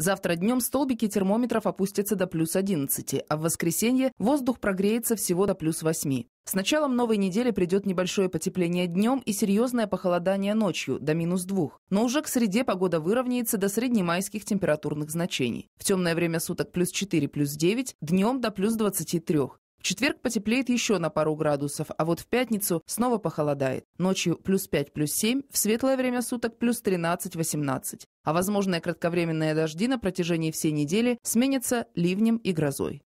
Завтра днем столбики термометров опустятся до плюс 11, а в воскресенье воздух прогреется всего до плюс 8. С началом новой недели придет небольшое потепление днем и серьезное похолодание ночью до минус 2. Но уже к среде погода выровняется до среднемайских температурных значений. В темное время суток плюс 4, плюс 9, днем до плюс 23. В четверг потеплеет еще на пару градусов, а вот в пятницу снова похолодает. Ночью плюс 5, плюс 7, в светлое время суток плюс 13-18. А возможные кратковременные дожди на протяжении всей недели сменятся ливнем и грозой.